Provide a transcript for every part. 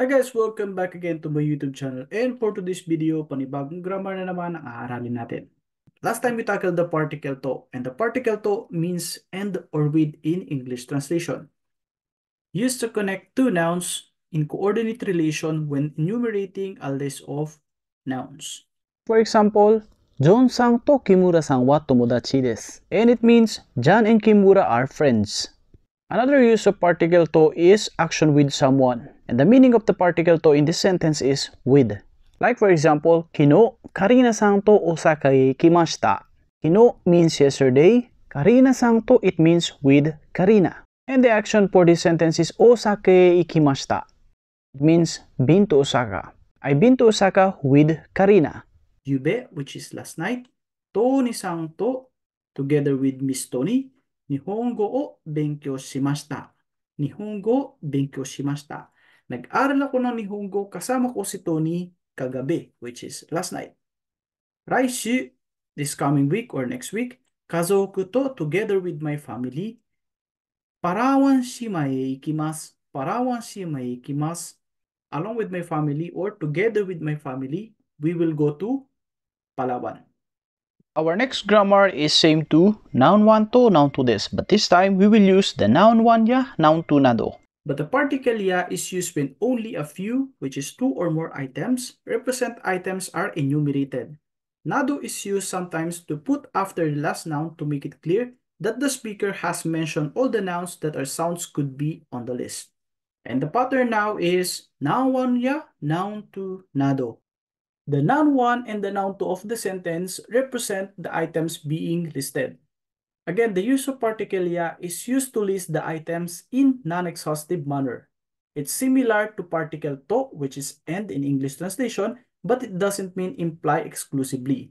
Hi guys! Welcome back again to my YouTube channel and for today's video, panibagong grammar na naman ang aaralin natin. Last time we tackled the particle to and the particle to means and or with in English translation. Used to connect two nouns in coordinate relation when enumerating a list of nouns. For example, John-san to Kimura-san wa tomodachi desu and it means John and Kimura are friends. Another use of particle to is action with someone. And the meaning of the particle to in this sentence is with. Like for example, Kino, Karina-san to Osaka kimashita. Kino means yesterday. Karina-san to it means with Karina. And the action for this sentence is Osaka ikimashita. It means been to Osaka. I've been to Osaka with Karina. Yube, which is last night. Tony-san to together with Miss Tony 日本語を勉強しました。日本語を勉強しました。Nag-aral ako ng Nihongo kasama ko si Tony kagabi, which is last night. 来週 this coming week or next week, to together with my family, e e Along with my family or together with my family, we will go to Palawan. Our next grammar is same to noun 1 to, noun 2 this, but this time we will use the noun 1 ya, noun 2 na do. But the particle ya is used when only a few, which is two or more items, represent items are enumerated. Nado is used sometimes to put after the last noun to make it clear that the speaker has mentioned all the nouns that our sounds could be on the list. And the pattern now is noun 1 ya, noun 2 nado. The noun 1 and the noun 2 of the sentence represent the items being listed. Again, the use of particulia is used to list the items in non-exhaustive manner. It's similar to particle to, which is end in English translation, but it doesn't mean imply exclusively.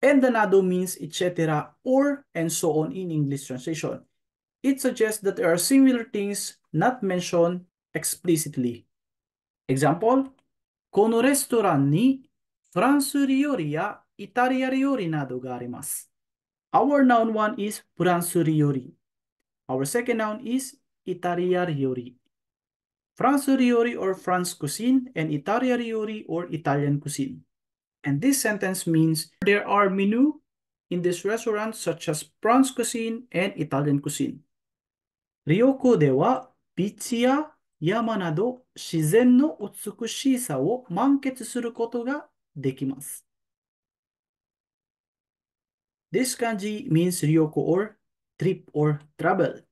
And the nado means etc. or and so on in English translation. It suggests that there are similar things not mentioned explicitly. Example, このレストランにフランス料理やイタリア料理などがあります。Our noun one is フランス料理。Our second noun is イタリア料理。フランス料理 or France cuisine and イタリア料理 or Italian cuisine. And this sentence means there are menu in this restaurant such as France cuisine and Italian cuisine. リオコではピッツィア山など自然の美しさを満喫することができます。This kanji means ryoku or trip or travel,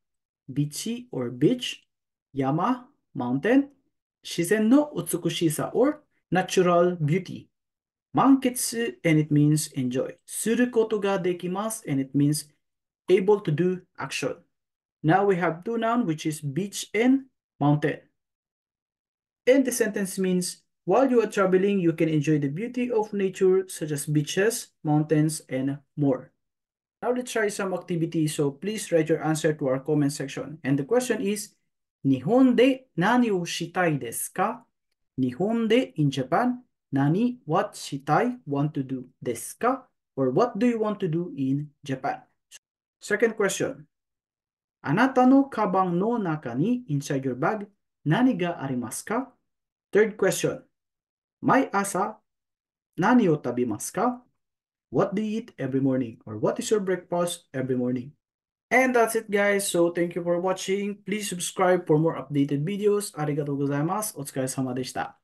b i c h or beach, 山 mountain, 自然の美しさ or natural beauty, 満喫す and it means enjoy, することができます and it means able to do action. Now we have two noun which is beach and mountain. And the sentence means, while you are traveling, you can enjoy the beauty of nature such as beaches, mountains, and more. Now let's try some activity, so please write your answer to our comment section. And the question is, Nihon de nani wo shitai desu ka? Nihon de in Japan, nani what shitai want to do desu ka? Or what do you want to do in Japan? Second question, あなたのカバンの中に inside your bag 何がありますか ?Third question 毎朝何を食べますか What do you eat every morning? Or what is your breakfast every morning? And that's it guys. So thank you for watching. Please subscribe for more updated videos. ありがとうございます。お疲れ様でした。